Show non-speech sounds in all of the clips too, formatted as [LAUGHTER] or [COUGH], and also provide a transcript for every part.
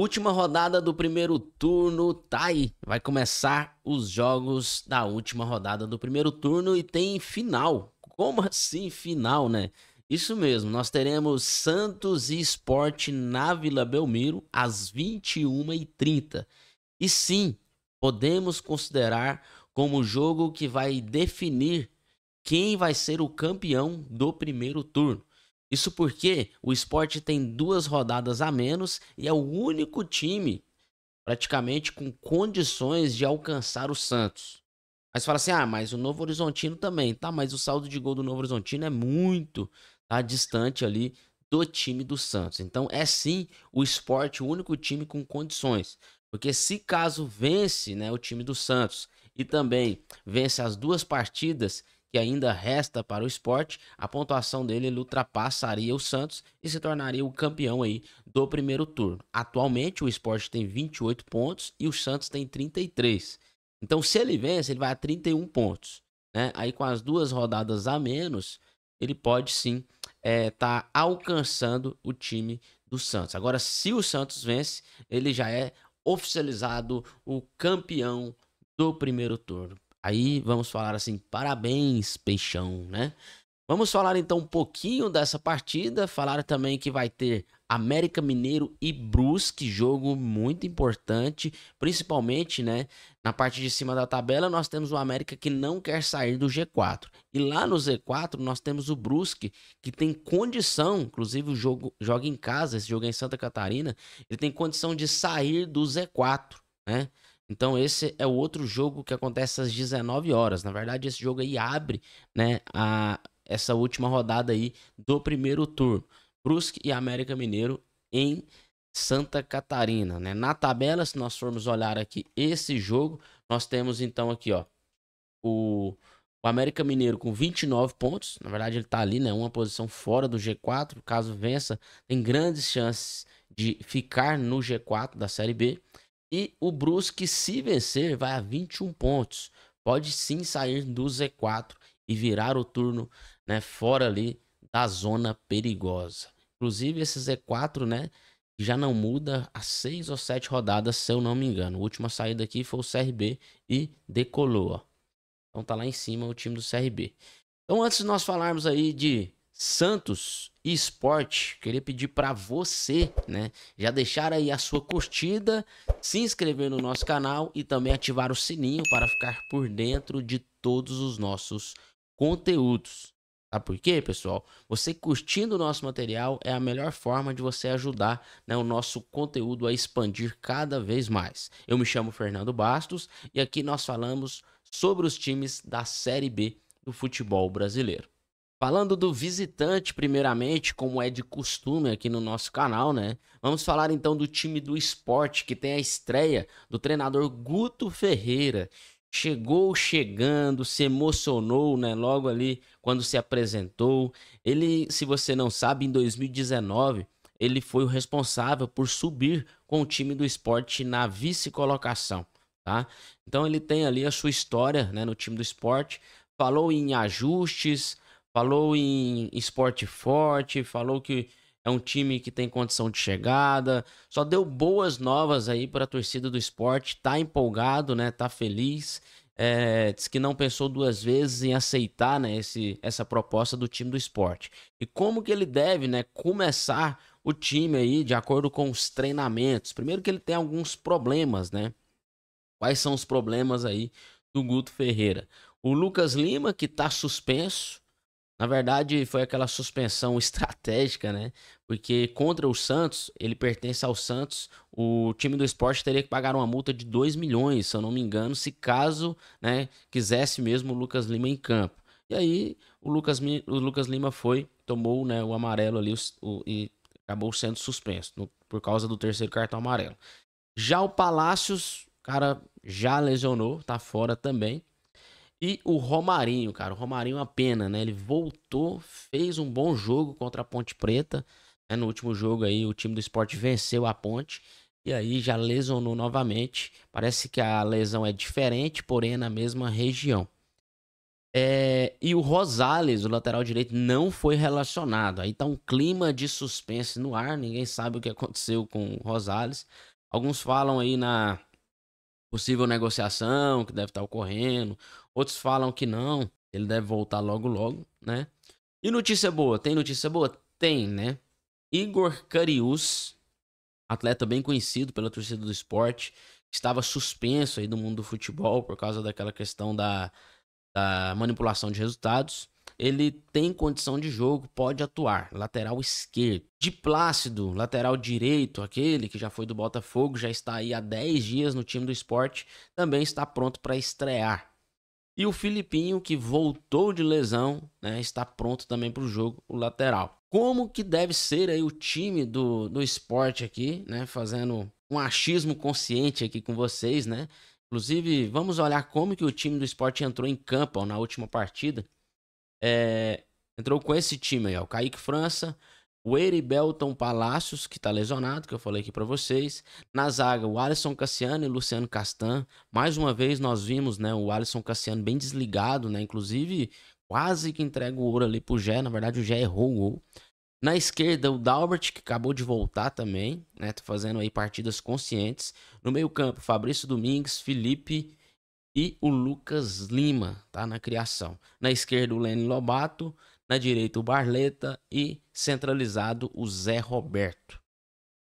Última rodada do primeiro turno, tá aí. Vai começar os jogos da última rodada do primeiro turno e tem final. Como assim final, né? Isso mesmo, nós teremos Santos e Esporte na Vila Belmiro às 21h30. E sim, podemos considerar como o jogo que vai definir quem vai ser o campeão do primeiro turno. Isso porque o esporte tem duas rodadas a menos e é o único time praticamente com condições de alcançar o Santos. Mas fala assim: ah, mas o Novo Horizontino também, tá? Mas o saldo de gol do Novo Horizontino é muito tá, distante ali do time do Santos. Então é sim o esporte o único time com condições. Porque se caso vence né, o time do Santos e também vence as duas partidas que ainda resta para o esporte, a pontuação dele ultrapassaria o Santos e se tornaria o campeão aí do primeiro turno. Atualmente o esporte tem 28 pontos e o Santos tem 33. Então se ele vence, ele vai a 31 pontos. Né? Aí com as duas rodadas a menos, ele pode sim estar é, tá alcançando o time do Santos. Agora, se o Santos vence, ele já é oficializado o campeão do primeiro turno. Aí vamos falar assim, parabéns, Peixão, né? Vamos falar então um pouquinho dessa partida, falar também que vai ter América Mineiro e Brusque, jogo muito importante, principalmente, né, na parte de cima da tabela, nós temos o América que não quer sair do G4. E lá no Z4 nós temos o Brusque que tem condição, inclusive o jogo joga em casa, esse jogo é em Santa Catarina, ele tem condição de sair do Z4, né? Então esse é o outro jogo que acontece às 19 horas. Na verdade, esse jogo aí abre, né, a, essa última rodada aí do primeiro turno. Brusque e América Mineiro em Santa Catarina, né? Na tabela, se nós formos olhar aqui esse jogo, nós temos então aqui, ó, o, o América Mineiro com 29 pontos. Na verdade, ele tá ali, né, uma posição fora do G4. Caso vença, tem grandes chances de ficar no G4 da Série B. E o Brusque, se vencer, vai a 21 pontos. Pode sim sair do Z4 e virar o turno né, fora ali da zona perigosa. Inclusive, esse Z4 né, já não muda há seis ou sete rodadas, se eu não me engano. A última saída aqui foi o CRB e decolou. Ó. Então tá lá em cima o time do CRB. Então, antes de nós falarmos aí de Santos e Esporte, queria pedir para você, né, já deixar aí a sua curtida, se inscrever no nosso canal e também ativar o sininho para ficar por dentro de todos os nossos conteúdos. Sabe por quê, pessoal? Você curtindo o nosso material é a melhor forma de você ajudar né, o nosso conteúdo a expandir cada vez mais. Eu me chamo Fernando Bastos e aqui nós falamos sobre os times da Série B do futebol brasileiro. Falando do visitante, primeiramente, como é de costume aqui no nosso canal, né? Vamos falar então do time do esporte, que tem a estreia do treinador Guto Ferreira. Chegou chegando, se emocionou, né? Logo ali quando se apresentou. Ele, se você não sabe, em 2019 ele foi o responsável por subir com o time do esporte na vice-colocação, tá? Então ele tem ali a sua história né, no time do esporte, falou em ajustes, falou em esporte forte, falou que é um time que tem condição de chegada, só deu boas novas aí para a torcida do esporte, tá empolgado, né? Tá feliz. É, diz que não pensou duas vezes em aceitar né, esse, essa proposta do time do esporte. E como que ele deve né, começar o time aí de acordo com os treinamentos? Primeiro que ele tem alguns problemas, né? Quais são os problemas aí do Guto Ferreira? O Lucas Lima, que está suspenso, na verdade, foi aquela suspensão [LAUGHS] estratégica, né? Porque contra o Santos, ele pertence ao Santos, o time do esporte teria que pagar uma multa de 2 milhões, se eu não me engano, se caso né, quisesse mesmo o Lucas Lima em campo. E aí o Lucas, o Lucas Lima foi, tomou né, o amarelo ali o, e acabou sendo suspenso no, por causa do terceiro cartão amarelo. Já o Palácios, cara, já lesionou, tá fora também. E o Romarinho, cara, o Romarinho é uma pena, né? Ele voltou, fez um bom jogo contra a Ponte Preta. Né? No último jogo aí, o time do esporte venceu a Ponte. E aí já lesionou novamente. Parece que a lesão é diferente, porém é na mesma região. É, e o Rosales, o lateral direito, não foi relacionado. Aí tá um clima de suspense no ar, ninguém sabe o que aconteceu com o Rosales. Alguns falam aí na possível negociação que deve estar tá ocorrendo, Outros falam que não, ele deve voltar logo logo, né? E notícia boa, tem notícia boa? Tem, né? Igor Carius, atleta bem conhecido pela torcida do esporte, estava suspenso aí do mundo do futebol por causa daquela questão da, da manipulação de resultados. Ele tem condição de jogo, pode atuar. Lateral esquerdo. De Plácido, lateral direito, aquele que já foi do Botafogo, já está aí há 10 dias no time do esporte, também está pronto para estrear. E o Filipinho, que voltou de lesão, né, está pronto também para o jogo, o lateral. Como que deve ser aí o time do, do esporte aqui, né? Fazendo um achismo consciente aqui com vocês, né? Inclusive, vamos olhar como que o time do esporte entrou em campo ó, na última partida. É, entrou com esse time aí, ó, o Kaique França, o Eri Belton Palacios, que está lesionado, que eu falei aqui para vocês. Na zaga, o Alisson Cassiano e o Luciano Castan. Mais uma vez nós vimos né, o Alisson Cassiano bem desligado, né? Inclusive, quase que entrega o ouro ali pro Gé. Na verdade, o Gé errou o gol. Na esquerda, o Dalbert, que acabou de voltar também, né? Tá fazendo aí partidas conscientes. No meio-campo, Fabrício Domingues, Felipe e o Lucas Lima, tá? Na criação. Na esquerda, o Lenny Lobato na direita o Barleta e centralizado o Zé Roberto.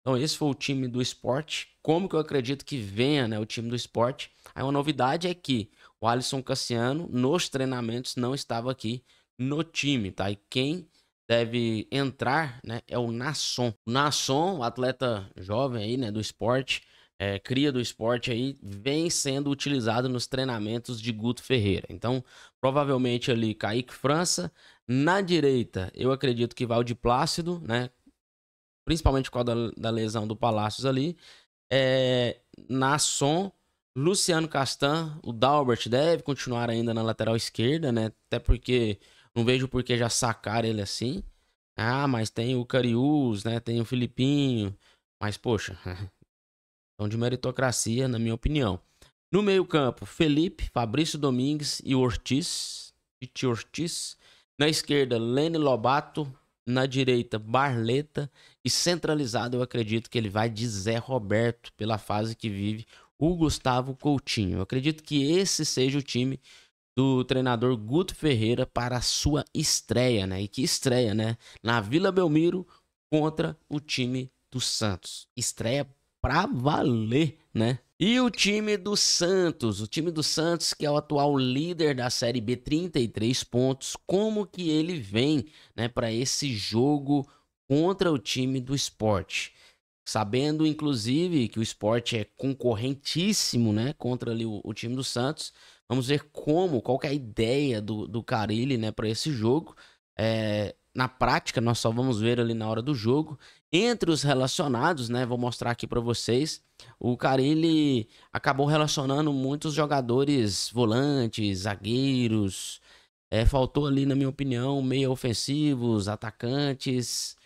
Então esse foi o time do esporte. Como que eu acredito que venha né, o time do esporte? Aí uma novidade é que o Alisson Cassiano nos treinamentos não estava aqui no time, tá? E quem deve entrar né, é o Nasson. O Nasson, o atleta jovem aí né, do esporte, é, cria do esporte aí, vem sendo utilizado nos treinamentos de Guto Ferreira. Então, provavelmente ali Kaique França. Na direita, eu acredito que vai o de Plácido, né? Principalmente por causa da, da lesão do Palácios ali. É, Nasson, Luciano Castan, o Dalbert deve continuar ainda na lateral esquerda, né? Até porque não vejo por que já sacar ele assim. Ah, mas tem o Cariús, né? Tem o Filipinho. Mas, poxa, [LAUGHS] Então, de meritocracia, na minha opinião. No meio-campo, Felipe, Fabrício Domingues e Ortiz. Titi Ortiz. Na esquerda, Lene Lobato. Na direita, Barleta. E centralizado, eu acredito que ele vai de Zé Roberto, pela fase que vive o Gustavo Coutinho. Eu acredito que esse seja o time do treinador Guto Ferreira para a sua estreia, né? E que estreia, né? Na Vila Belmiro contra o time do Santos. Estreia pra valer, né? E o time do Santos, o time do Santos que é o atual líder da Série B, 33 pontos, como que ele vem, né, para esse jogo contra o time do esporte? Sabendo, inclusive, que o esporte é concorrentíssimo, né, contra ali o, o time do Santos, vamos ver como, qual é a ideia do, do Carilli, né, para esse jogo. É, na prática, nós só vamos ver ali na hora do jogo. Entre os relacionados, né, vou mostrar aqui para vocês, o Carilli acabou relacionando muitos jogadores volantes, zagueiros, é, faltou ali, na minha opinião, meio ofensivos, atacantes.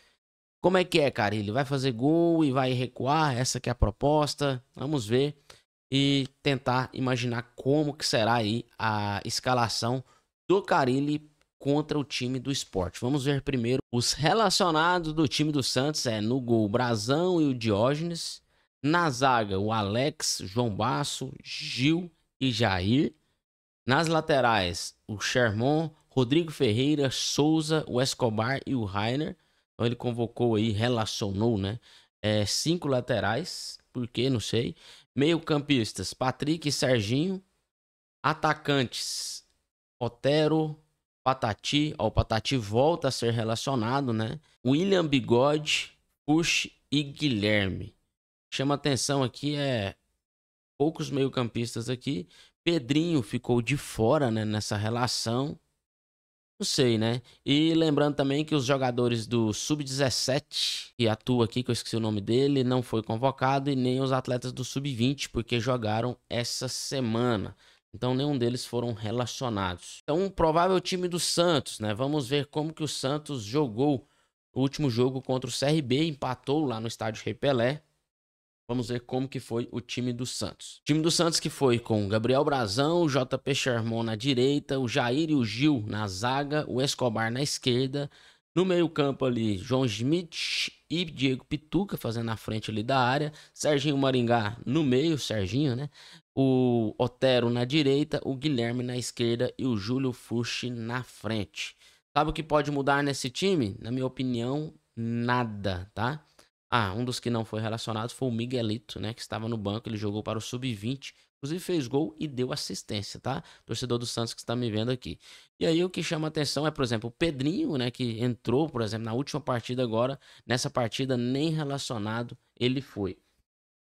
Como é que é, Carilli? Vai fazer gol e vai recuar? Essa que é a proposta. Vamos ver e tentar imaginar como que será aí a escalação do Carilli contra o time do esporte. Vamos ver primeiro os relacionados do time do Santos. É no gol Brazão e o Diógenes. Na zaga, o Alex, João Basso, Gil e Jair. Nas laterais, o Sherman, Rodrigo Ferreira, Souza, o Escobar e o Rainer. Então ele convocou aí, relacionou, né? É, cinco laterais, porque não sei. Meio-campistas, Patrick e Serginho. Atacantes, Otero, Patati, ó, o Patati volta a ser relacionado, né? William Bigode, Push e Guilherme. Chama atenção aqui é poucos meio-campistas aqui. Pedrinho ficou de fora, né, nessa relação. Não sei, né? E lembrando também que os jogadores do Sub-17, que atua aqui, que eu esqueci o nome dele, não foi convocado, e nem os atletas do Sub-20, porque jogaram essa semana. Então nenhum deles foram relacionados. Então um provável time do Santos, né? Vamos ver como que o Santos jogou o último jogo contra o CRB, empatou lá no estádio Rei Pelé. Vamos ver como que foi o time do Santos. O time do Santos que foi com Gabriel Brazão, o JP Charmon na direita, o Jair e o Gil na zaga, o Escobar na esquerda, no meio-campo ali, João Schmidt e Diego Pituca fazendo na frente ali da área. Serginho Maringá no meio, Serginho, né? o Otero na direita, o Guilherme na esquerda e o Júlio Fuxi na frente. Sabe o que pode mudar nesse time? Na minha opinião, nada, tá? Ah, um dos que não foi relacionado foi o Miguelito, né? Que estava no banco, ele jogou para o Sub-20, inclusive fez gol e deu assistência, tá? Torcedor do Santos que está me vendo aqui. E aí o que chama atenção é, por exemplo, o Pedrinho, né? Que entrou, por exemplo, na última partida agora, nessa partida nem relacionado ele foi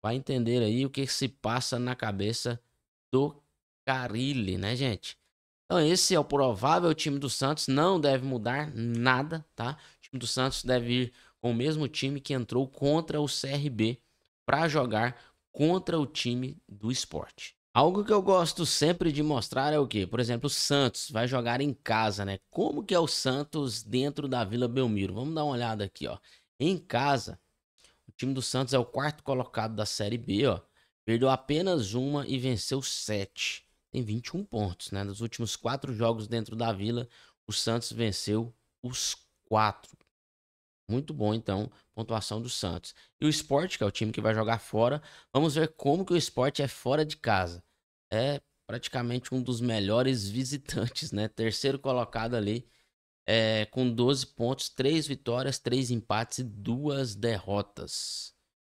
vai entender aí o que se passa na cabeça do Carilli, né, gente? Então esse é o provável time do Santos, não deve mudar nada, tá? O time do Santos deve ir com o mesmo time que entrou contra o CRB para jogar contra o time do esporte. Algo que eu gosto sempre de mostrar é o que? Por exemplo, o Santos vai jogar em casa, né? Como que é o Santos dentro da Vila Belmiro? Vamos dar uma olhada aqui, ó. Em casa, time do Santos é o quarto colocado da Série B, ó. Perdeu apenas uma e venceu sete. Tem 21 pontos, né? Nos últimos quatro jogos dentro da Vila, o Santos venceu os quatro. Muito bom, então, pontuação do Santos. E o esporte, que é o time que vai jogar fora, vamos ver como que o esporte é fora de casa. É praticamente um dos melhores [LAUGHS] visitantes, né? Terceiro colocado ali, é, com 12 pontos, 3 vitórias, 3 empates e 2 derrotas.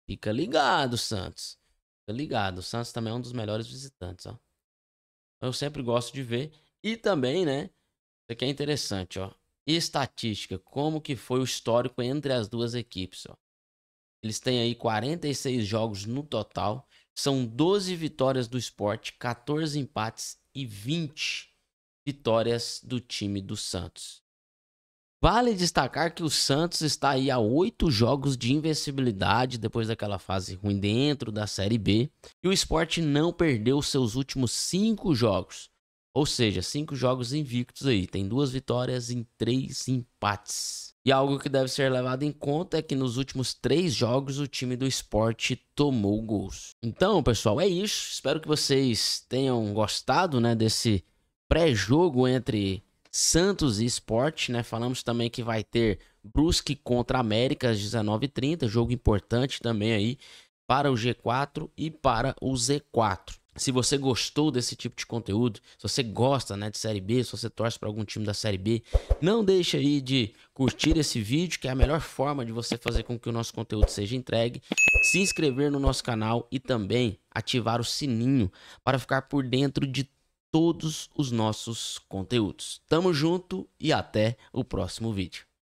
Fica ligado, Santos. Fica ligado. O Santos também é um dos melhores visitantes, ó. Eu sempre gosto de ver. E também, né? Isso aqui é interessante, ó. Estatística. Como que foi o histórico entre as duas equipes, ó. Eles têm aí 46 jogos no total. São 12 vitórias do esporte, 14 empates e 20 vitórias do time do Santos. Vale destacar que o Santos está aí a oito jogos de invencibilidade depois daquela fase ruim dentro da Série B e o esporte não perdeu seus últimos cinco jogos. Ou seja, cinco jogos invictos aí, tem duas vitórias em três empates. E algo que deve ser levado em conta é que nos últimos três jogos o time do esporte tomou gols. Então, pessoal, é isso. Espero que vocês tenham gostado né, desse pré-jogo entre Santos e Sport, né? Falamos também que vai ter Brusque contra América às 19h30, jogo importante também aí para o G4 e para o Z4. Se você gostou desse tipo de conteúdo, se você gosta né, de Série B, se você torce para algum time da Série B, não deixe aí de curtir esse vídeo, que é a melhor forma de você fazer com que o nosso conteúdo seja entregue, se inscrever no nosso canal e também ativar o sininho para ficar por dentro de todos os nossos conteúdos. Tamo junto e até o próximo vídeo.